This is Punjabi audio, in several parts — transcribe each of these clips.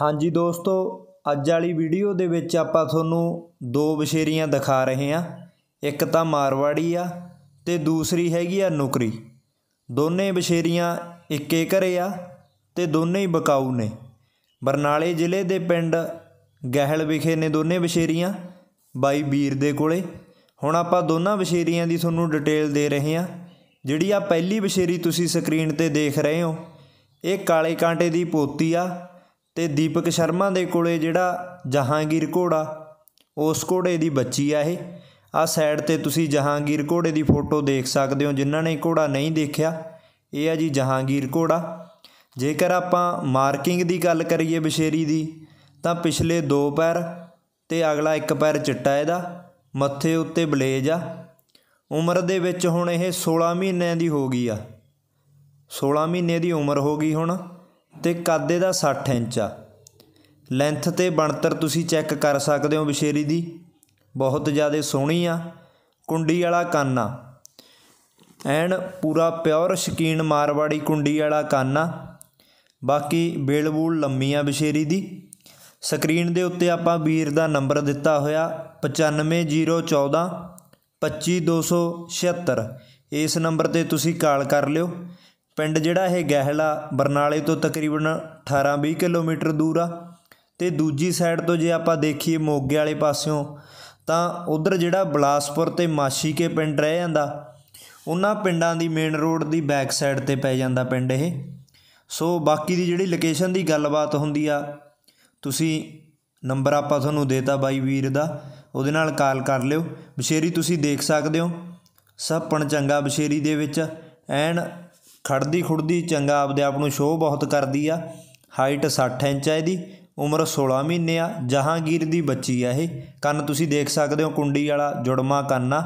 ਹਾਂਜੀ ਦੋਸਤੋ ਅੱਜ ਵਾਲੀ ਵੀਡੀਓ ਦੇ ਵਿੱਚ ਆਪਾਂ ਤੁਹਾਨੂੰ ਦੋ ਬਸ਼ੇਰੀਆਂ ਦਿਖਾ ਰਹੇ ਹਾਂ ਇੱਕ ਤਾਂ ਮਾਰਵਾੜੀ ਆ ਤੇ ਦੂਸਰੀ ਹੈਗੀ ਆ ਨੁਕਰੀ ਦੋਨੇ ਬਸ਼ੇਰੀਆਂ ਇੱਕੇ ਘਰੇ ਆ ਤੇ ਦੋਨੇ ਹੀ ਬਕਾਊ ਨੇ ਬਰਨਾਲੇ ਜ਼ਿਲ੍ਹੇ ਦੇ ਪਿੰਡ ਗਹਿਲ ਵਿਖੇ ਨੇ ਦੋਨੇ ਬਸ਼ੇਰੀਆਂ ਬਾਈ ਵੀਰ ਦੇ ਕੋਲੇ ਹੁਣ ਆਪਾਂ ਦੋਨਾਂ ਬਸ਼ੇਰੀਆਂ ਦੀ ਤੁਹਾਨੂੰ ਡਿਟੇਲ ਦੇ ਰਹੇ ਹਾਂ ਜਿਹੜੀ ਆ ਪਹਿਲੀ ਬਸ਼ੇਰੀ ਤੁਸੀਂ ਸਕਰੀਨ ਤੇ ਦੇਖ ਰਹੇ ਹੋ ਇਹ ਕਾਲੇ ਕਾਂਟੇ ਦੀ ਪੋਤੀ ਆ ਤੇ ਦੀਪਕ ਸ਼ਰਮਾ ਦੇ ਕੋਲੇ ਜਿਹੜਾ ਜਹਾਂਗੀਰ ਘੋੜਾ ਉਸ ਘੋੜੇ ਦੀ ਬੱਚੀ ਆ ਇਹ ਆ ਸਾਈਡ ਤੇ ਤੁਸੀਂ ਜਹਾਂਗੀਰ ਘੋੜੇ ਦੀ ਫੋਟੋ ਦੇਖ ਸਕਦੇ ਹੋ ਜਿਨ੍ਹਾਂ ਨੇ ਘੋੜਾ ਨਹੀਂ ਦੇਖਿਆ ਇਹ ਆ ਜੀ ਜਹਾਂਗੀਰ ਘੋੜਾ ਜੇਕਰ ਆਪਾਂ ਮਾਰਕਿੰਗ ਦੀ ਗੱਲ ਕਰੀਏ ਬਸ਼ੇਰੀ ਦੀ ਤਾਂ ਪਿਛਲੇ ਦੋ ਪੈਰ ਤੇ ਅਗਲਾ ਇੱਕ ਪੈਰ ਚਿੱਟਾ ਇਹਦਾ ਮੱਥੇ ਉੱਤੇ ਬਲੇਜ ਆ ਉਮਰ ਦੇ ਵਿੱਚ ਹੁਣ ਇਹ 16 ਮਹੀਨਿਆਂ ਦੀ ਹੋ ਗਈ ਆ 16 ਮਹੀਨੇ ਦੀ ਉਮਰ ਹੋ ਗਈ ਹੁਣ ਤੇ ਕਾਦੇ ਦਾ 60 ਇੰਚ ਆ ਲੈਂਥ ਤੇ ਬਣਤਰ ਤੁਸੀਂ ਚੈੱਕ ਕਰ ਸਕਦੇ ਹੋ ਬਸ਼ੇਰੀ ਦੀ ਬਹੁਤ ਜ਼ਿਆਦਾ ਸੋਹਣੀ ਆ ਕੁੰਡੀ ਵਾਲਾ ਕੰਨ ਆ ਐਨ ਪੂਰਾ ਪਿਓਰ ਸ਼ਕੀਨ ਮਾਰਵਾੜੀ ਕੁੰਡੀ ਵਾਲਾ ਕੰਨ ਆ ਬਾਕੀ ਬੇਲਬੂਲ ਲੰਮੀ ਆ ਬਸ਼ੇਰੀ ਦੀ ਸਕਰੀਨ ਦੇ ਉੱਤੇ ਆਪਾਂ ਵੀਰ ਦਾ ਨੰਬਰ ਦਿੱਤਾ ਹੋਇਆ 95014 25276 ਇਸ ਨੰਬਰ ਤੇ ਤੁਸੀਂ ਕਾਲ ਕਰ ਲਿਓ ਪਿੰਡ ਜਿਹੜਾ ਇਹ ਗਹਿਲਾ ਬਰਨਾਲੇ ਤੋਂ ਤਕਰੀਬਨ 18-20 ਕਿਲੋਮੀਟਰ ਦੂਰ ਆ ਤੇ ਦੂਜੀ ਸਾਈਡ ਤੋਂ ਜੇ ਆਪਾਂ ਦੇਖੀਏ ਮੋਗੇ ਵਾਲੇ ਪਾਸਿਓਂ ਤਾਂ ਉਧਰ ਜਿਹੜਾ ਬਲਾਸਪੁਰ ਤੇ ਮਾਸ਼ੀ ਕੇ ਪਿੰਡ ਰਹਿ ਜਾਂਦਾ ਉਹਨਾਂ ਪਿੰਡਾਂ ਦੀ ਮੇਨ ਰੋਡ ਦੀ ਬੈਕ ਸਾਈਡ ਤੇ ਪੈ ਜਾਂਦਾ ਪਿੰਡ ਇਹ ਸੋ ਬਾਕੀ ਦੀ ਜਿਹੜੀ ਲੋਕੇਸ਼ਨ ਦੀ ਗੱਲਬਾਤ ਹੁੰਦੀ ਆ ਤੁਸੀਂ ਨੰਬਰ ਆਪਾਂ ਤੁਹਾਨੂੰ ਦੇਤਾ ਬਾਈ ਵੀਰ ਦਾ ਉਹਦੇ ਨਾਲ ਕਾਲ ਕਰ ਲਿਓ ਬਸ਼ੇਰੀ ਤੁਸੀਂ ਦੇਖ ਸਕਦੇ ਹੋ ਸਭ ਪਣ ਚੰਗਾ ਬਸ਼ੇਰੀ ਦੇ ਵਿੱਚ ਐਨ ਖੜਦੀ ਖੁੜਦੀ ਚੰਗਾ ਆਪਦੇ ਆਪ ਨੂੰ ਸ਼ੋਅ ਬਹੁਤ ਕਰਦੀ ਆ ਹਾਈਟ 60 ਇੰਚ ਆ ਇਹਦੀ ਉਮਰ 16 ਮਹੀਨੇ ਆ ਜਹਾਂਗੀਰ ਦੀ ਬੱਚੀ ਆ ਇਹ ਕੰਨ ਤੁਸੀਂ ਦੇਖ ਸਕਦੇ ਹੋ ਕੁੰਡੀ ਵਾਲਾ ਜੁੜਮਾ ਕੰਨ ਆ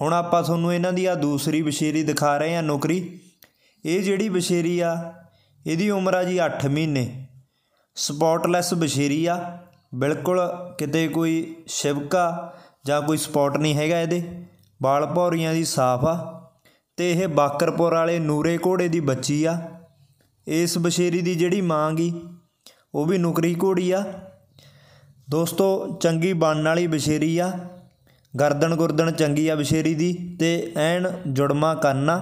ਹੁਣ ਆਪਾਂ ਤੁਹਾਨੂੰ ਇਹਨਾਂ ਦੀ ਆ ਦੂਸਰੀ ਬਸ਼ੇਰੀ ਦਿਖਾ ਰਹੇ ਆ ਨੌਕਰੀ ਇਹ ਜਿਹੜੀ ਬਸ਼ੇਰੀ ਆ ਇਹਦੀ ਉਮਰ ਆ ਜੀ 8 ਮਹੀਨੇ ਸਪੌਟਲੈਸ ਬਸ਼ੇਰੀ ਆ ਬਿਲਕੁਲ ਕਿਤੇ ਕੋਈ ਸ਼ਿਵਕਾ ਜਾਂ ਕੋਈ ਸਪੌਟ ਨਹੀਂ ਹੈਗਾ ਇਹਦੇ ਵਾਲ ਪੌਰੀਆਂ ਦੀ ਸਾਫ ਆ ਤੇ ਇਹ ਬਾਕਰਪੁਰ ਵਾਲੇ ਨੂਰੇ ਘੋੜੇ ਦੀ ਬੱਚੀ ਆ ਇਸ ਬਸ਼ੇਰੀ ਦੀ ਜਿਹੜੀ ਮਾਂ ਗਈ ਉਹ ਵੀ ਨੁਕਰੀ ਘੋੜੀ ਆ ਦੋਸਤੋ ਚੰਗੀ ਬਣਨ ਵਾਲੀ ਬਸ਼ੇਰੀ ਆ ਗਰਦਨ ਗੁਰਦਨ ਚੰਗੀ ਆ ਬਸ਼ੇਰੀ ਦੀ ਤੇ ਐਨ ਜੁੜਮਾ ਕਰਨਾ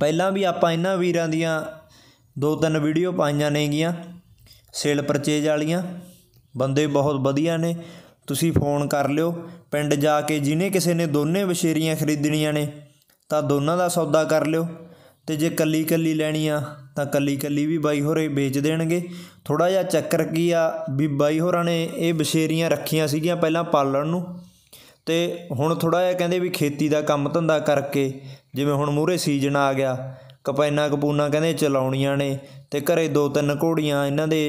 ਪਹਿਲਾਂ ਵੀ ਆਪਾਂ ਇਹਨਾਂ ਵੀਰਾਂ ਦੀਆਂ ਦੋ ਤਿੰਨ ਵੀਡੀਓ ਪਾਈਆਂ ਨੇਗੀਆਂ ਸੇਲ ਪਰਚੇਜ ਵਾਲੀਆਂ ਬੰਦੇ ਬਹੁਤ ਵਧੀਆ ਨੇ ਤੁਸੀਂ ਫੋਨ ਕਰ ਲਿਓ ਪਿੰਡ ਜਾ ਕੇ ਜਿਨੇ ਕਿਸੇ ਨੇ ਦੋਨੇ ਬਸ਼ੇਰੀਆਂ ਖਰੀਦਣੀਆਂ ਨੇ ਤਾਂ ਦੋਨਾਂ ਦਾ ਸੌਦਾ ਕਰ ਲਿਓ ਤੇ ਜੇ ਕੱਲੀ ਕੱਲੀ ਲੈਣੀ ਆ ਤਾਂ ਕੱਲੀ ਕੱਲੀ ਵੀ ਬਾਈ ਹੋਰੇ ਵੇਚ ਦੇਣਗੇ ਥੋੜਾ ਜਿਹਾ ਚੱਕਰ ਕੀ ਆ ਵੀ ਬਾਈ ਹੋਰਾਂ ਨੇ ਇਹ ਬਸ਼ੇਰੀਆਂ ਰੱਖੀਆਂ ਸੀਗੀਆਂ ਪਹਿਲਾਂ ਪਾਲਣ ਨੂੰ ਤੇ ਹੁਣ ਥੋੜਾ ਜਿਹਾ ਕਹਿੰਦੇ ਵੀ ਖੇਤੀ ਦਾ ਕੰਮ ਧੰਦਾ ਕਰਕੇ ਜਿਵੇਂ ਹੁਣ ਮੂਰੇ ਸੀਜ਼ਨ ਆ ਗਿਆ ਕਪੈਨਾ ਕਪੂਨਾ ਕਹਿੰਦੇ ਚਲਾਉਣੀਆਂ ਨੇ ਤੇ ਘਰੇ ਦੋ ਤਿੰਨ ਘੋੜੀਆਂ ਇਹਨਾਂ ਦੇ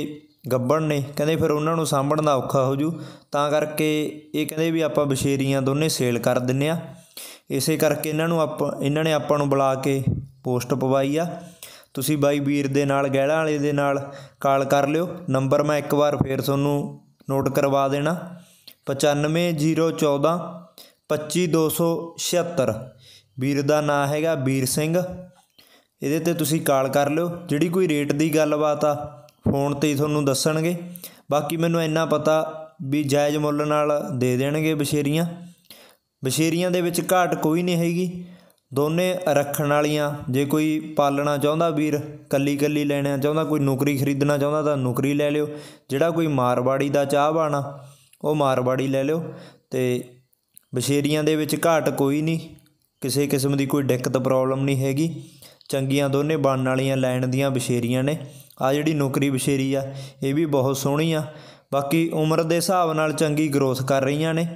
ਗੱਬਣ ਨੇ ਕਹਿੰਦੇ ਫਿਰ ਉਹਨਾਂ ਨੂੰ ਸਾਂਭਣ ਦਾ ਔਖਾ ਹੋ ਜੂ ਤਾਂ ਕਰਕੇ ਇਹ ਕਹਿੰਦੇ ਵੀ ਆਪਾਂ ਬਸ਼ੇਰੀਆਂ ਦੋਨੇ ਸੇਲ ਕਰ ਦਿੰਨੇ ਆ ਇਸੇ ਕਰਕੇ ਇਹਨਾਂ ਨੂੰ ਆਪਾਂ ਇਹਨਾਂ ਨੇ ਆਪਾਂ ਨੂੰ ਬੁਲਾ ਕੇ ਪੋਸਟ ਪਵਾਈ ਆ ਤੁਸੀਂ ਬਾਈ ਵੀਰ ਦੇ ਨਾਲ ਗਹਿਲਾ ਵਾਲੇ ਦੇ ਨਾਲ ਕਾਲ ਕਰ ਲਿਓ ਨੰਬਰ ਮੈਂ ਇੱਕ ਵਾਰ ਫੇਰ ਤੁਹਾਨੂੰ ਨੋਟ ਕਰਵਾ ਦੇਣਾ 95014 25276 ਵੀਰ ਦਾ ਨਾਮ ਹੈਗਾ ਵੀਰ ਸਿੰਘ ਇਹਦੇ ਤੇ ਤੁਸੀਂ ਕਾਲ ਕਰ ਲਿਓ ਜਿਹੜੀ ਕੋਈ ਰੇਟ ਦੀ ਗੱਲਬਾਤ ਆ ਫੋਨ ਤੇ ਹੀ ਤੁਹਾਨੂੰ ਦੱਸਣਗੇ ਬਾਕੀ ਮੈਨੂੰ ਇੰਨਾ ਪਤਾ ਵੀ ਜਾਇਜ਼ ਮੁੱਲ ਨਾਲ ਦੇ ਦੇਣਗੇ ਬਸ਼ੇਰੀਆਂ ਬਸ਼ੇਰੀਆਂ ਦੇ ਵਿੱਚ ਘਾਟ ਕੋਈ ਨਹੀਂ ਹੈਗੀ ਦੋਨੇ ਰੱਖਣ ਵਾਲੀਆਂ ਜੇ ਕੋਈ ਪਾਲਣਾ ਚਾਹੁੰਦਾ ਵੀਰ ਕੱਲੀ ਕੱਲੀ ਲੈਣਾ ਚਾਹੁੰਦਾ ਕੋਈ ਨੌਕਰੀ ਖਰੀਦਣਾ ਚਾਹੁੰਦਾ ਤਾਂ ਨੌਕਰੀ ਲੈ ਲਿਓ ਜਿਹੜਾ ਕੋਈ ਮਾਰਵਾੜੀ ਦਾ ਚਾਹਵਾਨਾ ਉਹ ਮਾਰਵਾੜੀ ਲੈ ਲਿਓ ਤੇ ਬਸ਼ੇਰੀਆਂ ਦੇ ਵਿੱਚ ਘਾਟ ਕੋਈ ਨਹੀਂ ਕਿਸੇ ਕਿਸਮ ਦੀ ਕੋਈ ਦਿੱਕਤ ਪ੍ਰੋਬਲਮ ਨਹੀਂ ਹੈਗੀ ਚੰਗੀਆਂ ਦੋਨੇ ਬਣਨ ਵਾਲੀਆਂ ਲੈਣ ਦੀਆਂ ਬਸ਼ੇਰੀਆਂ ਨੇ ਆ ਜਿਹੜੀ ਨੌਕਰੀ ਬਸ਼ੇਰੀ ਆ ਇਹ ਵੀ ਬਹੁਤ ਸੋਹਣੀ ਆ ਬਾਕੀ ਉਮਰ ਦੇ ਹਿਸਾਬ ਨਾਲ ਚੰਗੀ ਗਰੋਥ ਕਰ ਰਹੀਆਂ ਨੇ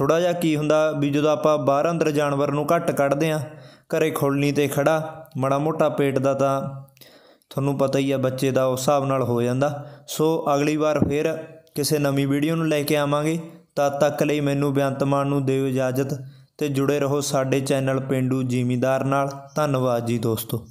ਥੋੜਾ ਜਿਹਾ ਕੀ ਹੁੰਦਾ ਵੀ ਜਦੋਂ ਆਪਾਂ ਬਾਹਰ ਅੰਦਰ ਜਾਨਵਰ ਨੂੰ ਘੱਟ ਕੱਢਦੇ ਆ ਘਰੇ ਖੁੱਲਣੀ ਤੇ ਖੜਾ ਮੜਾ ਮੋਟਾ ਪੇਟ ਦਾ ਤਾਂ ਤੁਹਾਨੂੰ ਪਤਾ ਹੀ ਆ ਬੱਚੇ ਦਾ ਉਸ ਹਿਸਾਬ ਨਾਲ ਹੋ ਜਾਂਦਾ ਸੋ ਅਗਲੀ ਵਾਰ ਫੇਰ ਕਿਸੇ ਨਵੀਂ ਵੀਡੀਓ ਨੂੰ ਲੈ ਕੇ ਆਵਾਂਗੇ ਤਦ ਤੱਕ ਲਈ ਮੈਨੂੰ ਮਾਨ ਨੂੰ ਦਿਓ ਇਜਾਜ਼ਤ ਤੇ ਜੁੜੇ ਰਹੋ ਸਾਡੇ ਚੈਨਲ ਪਿੰਡੂ ਜ਼ਿਮੀਦਾਰ ਨਾਲ ਧੰਨਵਾਦ ਜੀ ਦੋਸਤੋ